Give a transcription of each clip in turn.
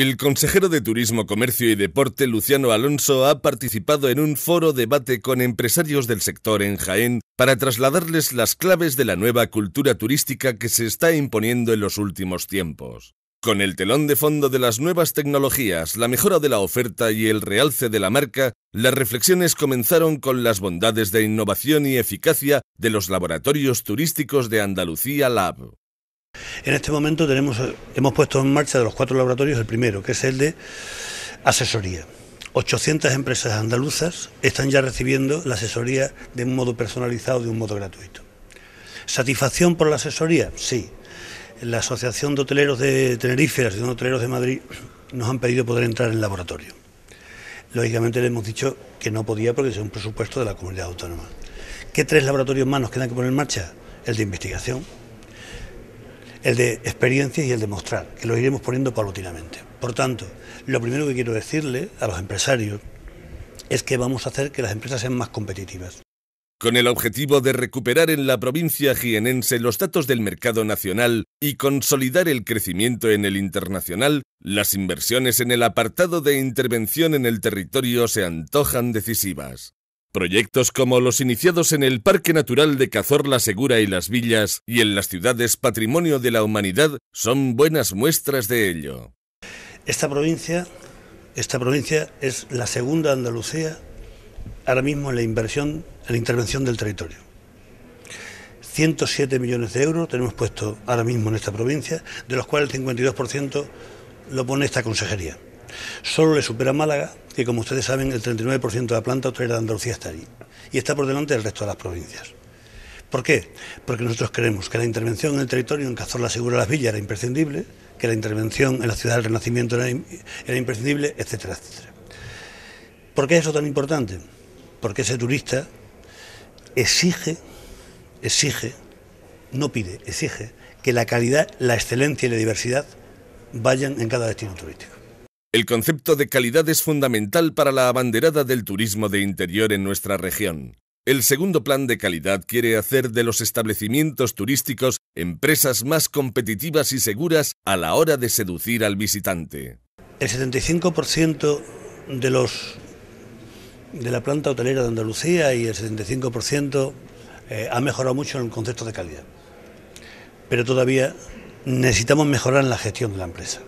El consejero de Turismo, Comercio y Deporte, Luciano Alonso, ha participado en un foro debate con empresarios del sector en Jaén para trasladarles las claves de la nueva cultura turística que se está imponiendo en los últimos tiempos. Con el telón de fondo de las nuevas tecnologías, la mejora de la oferta y el realce de la marca, las reflexiones comenzaron con las bondades de innovación y eficacia de los laboratorios turísticos de Andalucía Lab. En este momento hemos puesto en marcha de los cuatro laboratorios el primero, que es el de asesoría. 800 empresas andaluzas están ya recibiendo la asesoría de un modo personalizado, de un modo gratuito. ¿Satisfacción por la asesoría? Sí. La Asociación de Hoteleros de Tenerife y de Hoteleros de Madrid nos han pedido poder entrar en el laboratorio. Lógicamente le hemos dicho que no podía porque es un presupuesto de la comunidad autónoma. ¿Qué tres laboratorios más nos quedan que poner en marcha? El de investigación, el de experiencias y el de mostrar, que lo iremos poniendo paulatinamente. Por tanto, lo primero que quiero decirle a los empresarios es que vamos a hacer que las empresas sean más competitivas. Con el objetivo de recuperar en la provincia jienense los datos del mercado nacional y consolidar el crecimiento en el internacional, las inversiones en el apartado de intervención en el territorio se antojan decisivas. Proyectos como los iniciados en el Parque Natural de Cazorla Segura y Las Villas y en las ciudades Patrimonio de la Humanidad son buenas muestras de ello. Esta provincia, esta provincia es la segunda Andalucía ahora mismo en la inversión, en la intervención del territorio. 107 millones de euros tenemos puesto ahora mismo en esta provincia, de los cuales el 52% lo pone esta consejería. Solo le supera Málaga, que como ustedes saben, el 39% de la planta hotelera de Andalucía está allí y está por delante del resto de las provincias. ¿Por qué? Porque nosotros creemos que la intervención en el territorio en Cazorla Segura Las Villas era imprescindible, que la intervención en la ciudad del Renacimiento era, imprescindible, etcétera, etcétera. ¿Por qué es eso tan importante? Porque ese turista exige, exige, no pide, exige que la calidad, la excelencia y la diversidad vayan en cada destino turístico. El concepto de calidad es fundamental para la abanderada del turismo de interior en nuestra región. El segundo plan de calidad quiere hacer de los establecimientos turísticos empresas más competitivas y seguras a la hora de seducir al visitante. El 75% de los de la planta hotelera de Andalucía y el 75% han eh, ha mejorado mucho en el concepto de calidad. Pero todavía necesitamos mejorar en la gestión de la empresa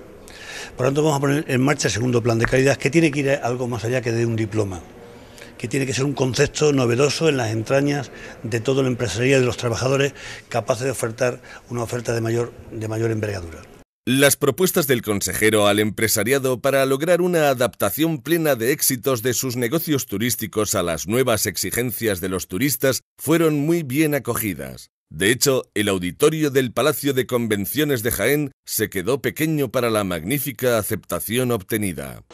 tanto vamos a poner en marcha el segundo plan de calidad, que tiene que ir algo más allá que de un diploma que tiene que ser un concepto novedoso en las entrañas de toda la empresaría y de los trabajadores capaces de ofertar una oferta de mayor, de mayor envergadura. Las propuestas del consejero al empresariado para lograr una adaptación plena de éxitos de sus negocios turísticos a las nuevas exigencias de los turistas fueron muy bien acogidas. De hecho, el auditorio del Palacio de Convenciones de Jaén se quedó pequeño para la magnífica aceptación obtenida.